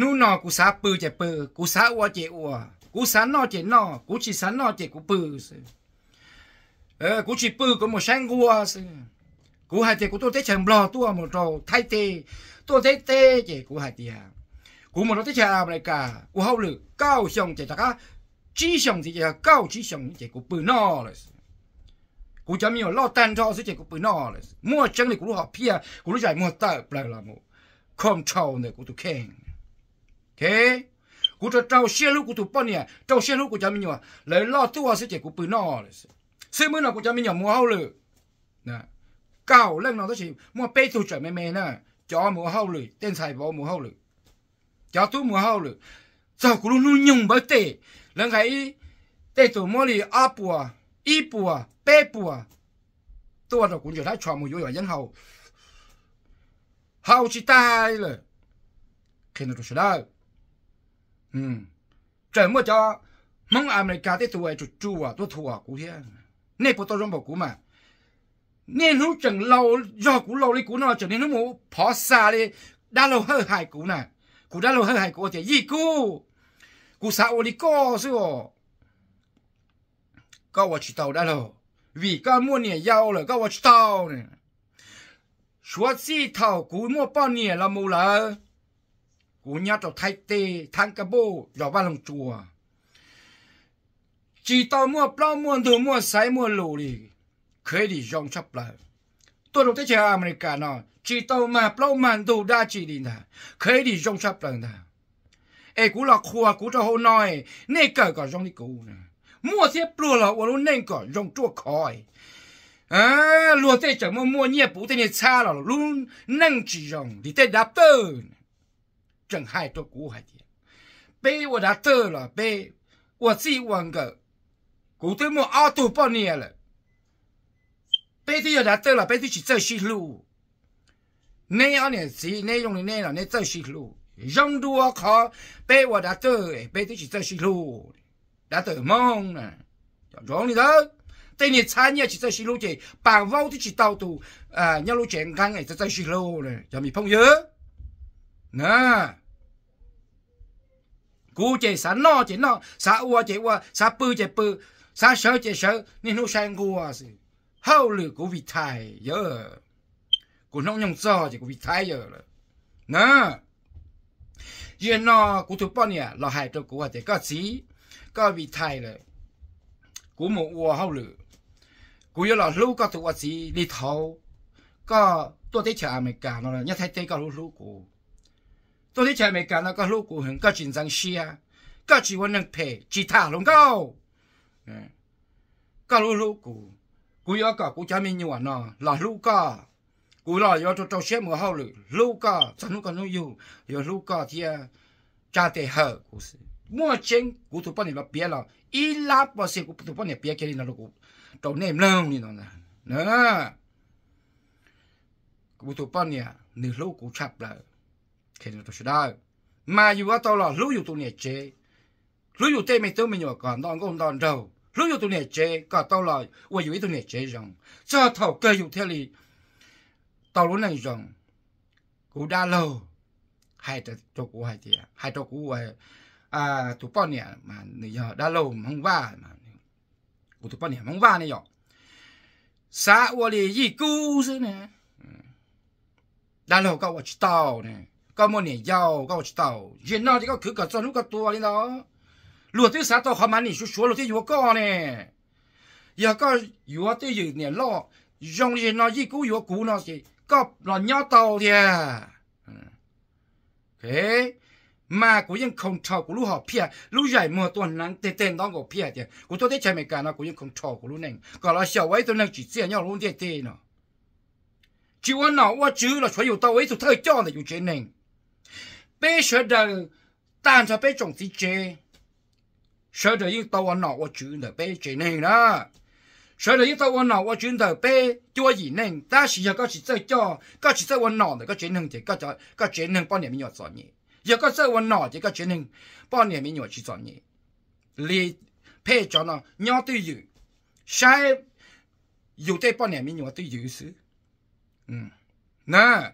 nu nọ cú sá bự chè bự cú sá ua chè ua cú sá nọ chè nọ cú chỉ sá nọ chè cú bự cú chỉ bự có một sáng gua cú hai chè cú tôi thấy chèm lò tua một trò thay tê tôi thấy tê chè cú hai tia cú à. một nó thấy chèm này cả cú hậu lử cao xong chè chắc chỉ xong thì chè cao chỉ xong chè cú bự nọ cú chấm nhiều lo tan cho sự chè cú bự nọ mua chân này cú họ pia cú lúc chạy mua tờ lại là một control này cú tụ khen thế cú cho trâu xe lúc cú tụp bón nè trâu xe lúc cú cha mình nhỏ lấy lo tua sẽ chỉ cú bự nọ xe mới nào cú cha mình nhỏ mua hao lử nè cao lên nó chỉ mua bê thu chuẩn mềm mềm nè cho mua hao lử tên xài bỏ mua hao lử cho tu mua hao lử sao cú luôn nhung bớt tệ lần ấy tệ tụ mua lì a bùa y bùa bê bùa tua rồi cũng chỉ thấy cho mua vô rồi dân hầu hầu chỉ ta rồi khi nào tôi sẽ đâu ừ trời mua cho mong America tới tuổi chủ chủ à tôi thua cú thế nên tôi rong bảo cú mà nên hú chẳng lâu do cú lâu đi cú nó trở nên nó mù phó xa đi đã lâu hơi hại cú nè cú đã lâu hơi hại cú thì gì cú cú xã ô đi co sư ồ có chỉ tàu đã lâu vì có mua nè giàu rồi có chỉ tàu nè Chúa si thảo cú mua bao nè là mù là cú nhá tàu thay tê thang cá bô rõ ba lòng chùa chỉ tao mua bao mua đồ mua sái mua lù đi đi dòng chắp lại tôi đầu tới chơi America nó chỉ tao mà bao mà đồ đa chỉ đi nè khế đi dòng chắp lại nè ê cú là khua cú cho hô nê cờ cả dòng đi cú mua xe plua là ô luôn nên cả dòng chua khỏi à lùa tê chẳng mua mua nhẹ bú tê nhẹ là luôn nâng chỉ dòng đi tê đạp tơ 正害得古海的，被我的得了被我自己稳个，古都莫阿杜半年了。被他要得了，被他去走西路。你样的是，你样你那样，你走西路，用多好。被我的得了，被他去走西路。得做梦呢？就讲你得，等你产业去走西路去，把房的去到处啊，一路康开去走西路呢，就你朋友，那。cú chế sa no chế no sa ua chế ua sa pư chế pư sa sợ chế sợ nên nó sang gua gì hậu lử của vị thái giờ cú nông nhung so chế của vị thái giờ rồi nè giờ nó cú chụp bao nhiêu là hai trăm cú hoặc thì có gì có vị thái rồi cú một ua hậu lử cú giờ là lú có tụ hoặc gì đi thâu có tôi thấy chờ cả nó là nhất thấy thấy có lú lú cú ตัวที่ใช้เมกาแล้วก็ลูกกูเห็นก็จินจังเชียก็จีวันนึงเพจีถ่าลงเก้าก็ลูกลูกกูกูยอก็กูจะมีหนวดนอหล่อลูกก็กูหล่อยอตัวตัวเชี่ยมือเฮาเลยลูกก็สนุกกันลูกอยู่ยอลูกก็เทียจ้าเตะเหอกูสิมั่วเจงกูถูกปนเนี่ยเปียหรออีลาบว่าสิกูถูกปนเนี่ยเปียแค่นี้นะลูกกูตัวเนมเล่านี่นอนนะเนอะกูถูกปนเนี่ยหนึ่งลูกกูชับเลย khi được tôi đó mà dù có tao là lúc dù tu nhẹ chế lúc dù tê mình tôi mình nhỏ còn đòn cũng đòn đầu lúc dù tu nhẹ chế cả tao là ủa dù tu nhẹ chế rằng cho thầu cơ dù thế thì tao luôn này rằng cú đã lâu hai tờ cho cú hai tiền hai cho hai à tụ bao nè mà giờ đã lâu mà không va mà cú tụ bao nè không va này rồi xã ủa gì cứu chứ nè ừ. đã lâu cậu chỉ tao nè có một nền giàu có một tàu hiện nay thì có cứ cả cho lúc cả tua đi đó luật thứ sáu tôi không ăn thì số số luật thứ vừa có nè giờ có vừa thứ gì nè lo dùng hiện nay gì cũ vừa cũ nó thì có là nhau tàu thì thế mà cũng vẫn không thầu của lúc họ phe lúc dài mưa tuần nắng tê tê đó của phe thì cũng tôi thấy chạy mày cả nó cũng vẫn không thầu của lúc này còn là 小 ấy tôi đang chỉ riêng nhau luôn tê tê nó chỉ có nào quá chứ là phải yêu tao ấy tôi thấy cho là yêu chế này 辈学的，但上辈种子债，学的又到我脑我住的被几嫩了。学得用头我脑我转的辈多一年，但是又搁是在叫，搁是在我脑的个全能的，搁在个全能半年没有作业，有个再我脑的个全能半年没有去作业。连配角呢，鸟都有，啥有得半年没有都有是，嗯，那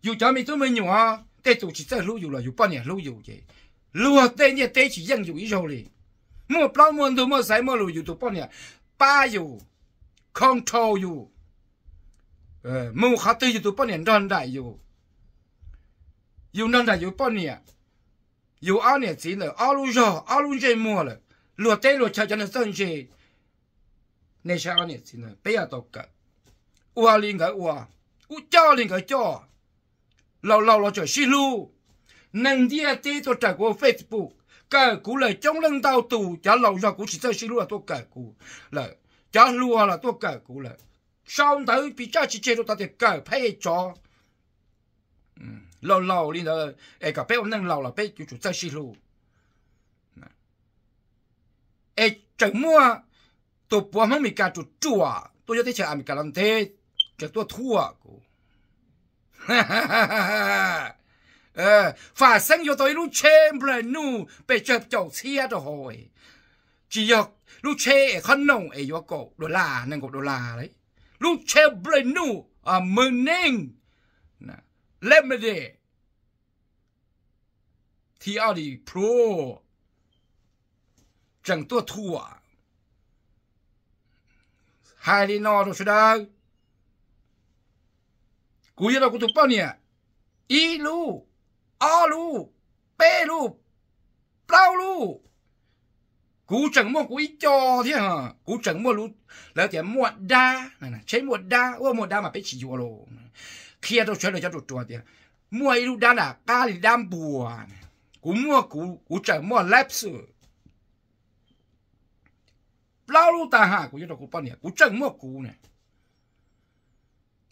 有家没做没有啊？在做起在撸油了，有半年撸油的，撸好多你得去一年一下嘞。么不老么多么些么撸油都半年，把有 c o n t r o l 油，呃，么卡得有都半年等待油，油等待油半年，油二年之内，二路上二路上没了，撸好多年才才能上去。那些二年之内不要着干，我领个我，我教理个教。lâu lâu lo cho xí lu nên đi tê tôi trả của facebook cả cú lại trong lần tao tù cho lâu giờ cũng chỉ chơi xí lu là tôi cả cú là cho lu là tôi cả cú là sau đó bị cha chỉ chơi tôi ta thì cả phải cho ừ, lâu lâu đi đó ai cả phải nâng lâu là phải chủ chủ chơi xí lu ai chẳng mua tôi bùa không mì cà chua chùa tôi cho thấy chả mì cà làm thế cho tôi thua cú เออฝาเส้นอยู่ตัวรู้เชมเลยนู่ไปเจอเจ้าเชียดหอยจีกรู้เชอขนงเอยกดลานั่งกดลาเลยรู้เชมเลยนู่อ่ามือนิ่งนะเล่นไม่ได้ที่อาดีพรจังตัวทั่วไฮรีนอร์ดูชุดา kuyera kutuponia ilu alu pelu plau lu cú chẳng mua cú cho thế hả cú chẳng mua lú là tiền mua đa này mua đa ô mua đa mà phải chỉ vô lô tôi chơi được cho tụt chuột tiền mua lú đa là ca thì đam bùa cú mua cú cú chẳng mua lép sự lao ta hả cú cho tôi cú bao cú chẳng mua cú này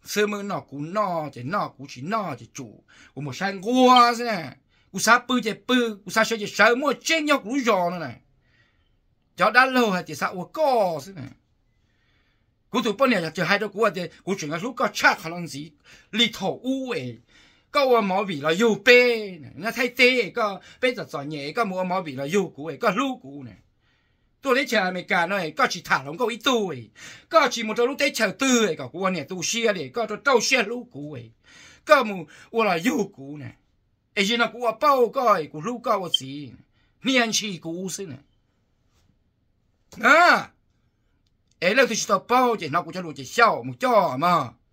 sơ mơ nọ cú nọ chỉ nọ cú chỉ nọ chỉ chủ cú một sang qua thế này cú sa pư chỉ pư cú sa sơ chỉ sơ mua trên nhau cú rò nữa này cho đã lâu hay chỉ sa ô co thế này cú tụi bọn này chỉ hai đứa cú thì à, cú chuyển cái lúc có chắc khả năng gì lì thổ u ấy có mà vì là yêu bê nó thay tê có bê giờ giỏi nhẹ có mua mà vị là yêu cú ấy có lưu cú này tôi lấy chờ mày cả nói, có chỉ thả lỏng câu ít tuổi, có chỉ một lúc tới chờ tư ấy cả của này tu xia để có cho trâu xia lũ cũ ấy có mù ua là yêu cũ này ấy gì nó của bao coi của lũ cao gì niên chi cũ xin này à ấy là tôi chỉ tao bao chỉ nó cũng cho lũ chỉ xào một cho mà